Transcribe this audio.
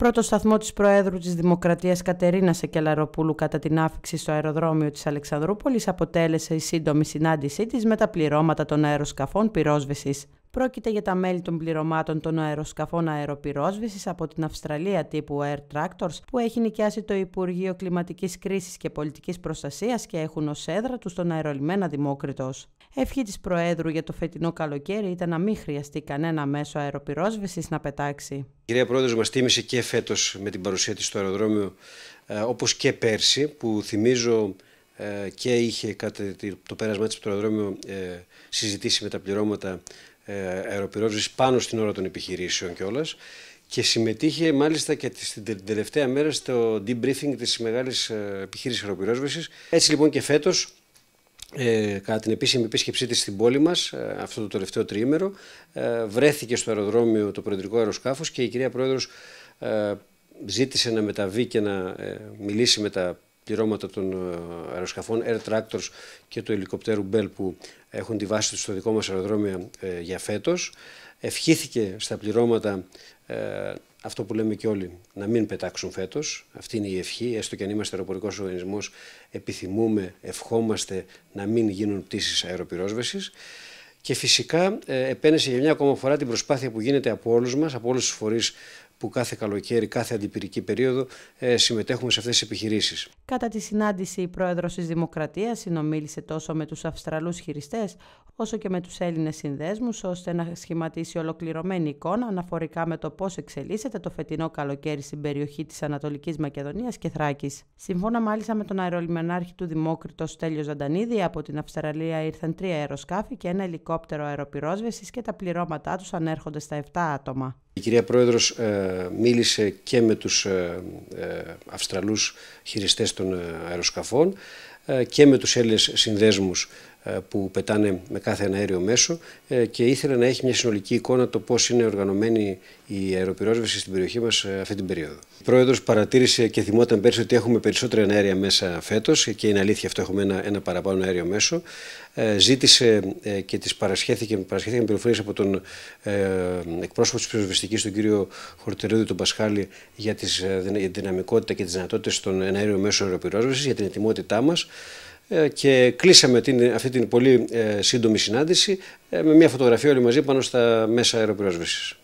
πρώτο σταθμό της Προέδρου της Δημοκρατίας Κατερίνα Σεκελαροπούλου κατά την άφηξη στο αεροδρόμιο της Αλεξανδρούπολης αποτέλεσε η σύντομη συνάντησή της με τα πληρώματα των αεροσκαφών πυρόσβεσης. Πρόκειται για τα μέλη των πληρωμάτων των αεροσκαφών αεροπυρόσβησης από την Αυστραλία τύπου Air Tractors που έχει νοικιάσει το Υπουργείο Κλιματικής Κρίσης και Πολιτικής Προστασίας και έχουν ως έδρα τους τον αερολιμένα Δημόκριτος. Ευχή της Προέδρου για το φετινό καλοκαίρι ήταν να μην χρειαστεί κανένα μέσο αεροπυρόσβησης να πετάξει. Η κυρία Πρόεδρος μας τίμησε και φέτος με την παρουσία της στο αεροδρόμιο ε, όπως και πέρσι που θυμίζω ε, και είχε κατά το πέρασμά της από το αεροδρόμιο ε, συζητήσει με τα πληρώματα ε, αεροπυρόζης πάνω στην ώρα των επιχειρήσεων κιόλας. Και συμμετείχε μάλιστα και την τελευταία μέρα στο debriefing της μεγάλης ε, επιχείρησης αεροπυρόσβεσης. Έτσι λοιπόν και φέτος ε, κατά την επίσημη επίσκεψή της στην πόλη μας ε, αυτό το τελευταίο τριήμερο βρέθηκε στο αεροδρόμιο το προεδρικό αεροσκάφος και η κυρία Πρόεδρος ζήτησε να μεταβεί και να μιλήσει με τα πληρώματα των ε, αεροσκαφών Air Tractors και του ελικοπτέρου Bell που έχουν τη βάση τους στο δικό μας αεροδρόμιο ε, για φέτος. Ευχήθηκε στα πληρώματα ε, αυτό που λέμε και όλοι, να μην πετάξουν φέτος. Αυτή είναι η ευχή. Έστω και αν είμαστε αεροπορικός οργανισμός, επιθυμούμε, ευχόμαστε να μην γίνουν πτήσεις αεροπυρόσβεσης. Και φυσικά επένεσε για μια ακόμα φορά την προσπάθεια που γίνεται από όλους μας, από όλους τους φορείς που κάθε καλοκαίρι, κάθε αντιπυρική περίοδο ε, συμμετέχουμε σε αυτές τις επιχειρήσεις. Κατά τη συνάντηση, η πρόεδρος της Δημοκρατίας συνομίλησε τόσο με τους Αυστραλούς χειριστές, όσο και με τους Έλληνες συνδέσμους, ώστε να σχηματίσει ολοκληρωμένη εικόνα αναφορικά με το πώς εξελίσσεται το φετινό καλοκαίρι στην περιοχή της Ανατολικής Μακεδονίας και Θράκης. Σύμφωνα μάλιστα με τον αερολιμενάρχη του Δημόκρητο Στέλιο Ζαντανίδη, από την Αυστραλία ήρθαν τρία αεροσκάφη και ένα ελικόπτερο αεροπυρόσβεσης και τα πληρώματά τους ανέρχονται στα 7 άτομα. Η κυρία Πρόεδρος ε, μίλησε και με τους ε, ε, Αυστραλούς χειριστές των αεροσκαφών και με τους Έλληνες συνδέσμους ε, που πετάνε με κάθε ένα αέριο μέσο ε, και ήθελα να έχει μια συνολική εικόνα το πώς είναι οργανωμένη η αεροπυρόσβεση στην περιοχή μας ε, αυτή την περίοδο. Ο Πρόεδρος παρατήρησε και θυμόταν πέρσι ότι έχουμε περισσότερα αέρια μέσα φέτος και είναι αλήθεια αυτό έχουμε ένα, παραπάνω αέριο μέσο. Ζήτησε και τις παρασχέθηκε, παρασχέθηκαν πληροφορίες από τον εκπρόσωπο της πυροσβεστικής, τον κύριο Χορτερίδη τον Πασχάλη, για τη δυναμικότητα και τις δυνατότητες των εναέριων μέσων αεροπυρόσβεσης, για την ετοιμότητά μας. Ε, και κλείσαμε την, αυτή την πολύ ε, σύντομη συνάντηση ε, με μια φωτογραφία όλοι μαζί πάνω στα μέσα αεροπυρόσβεσης.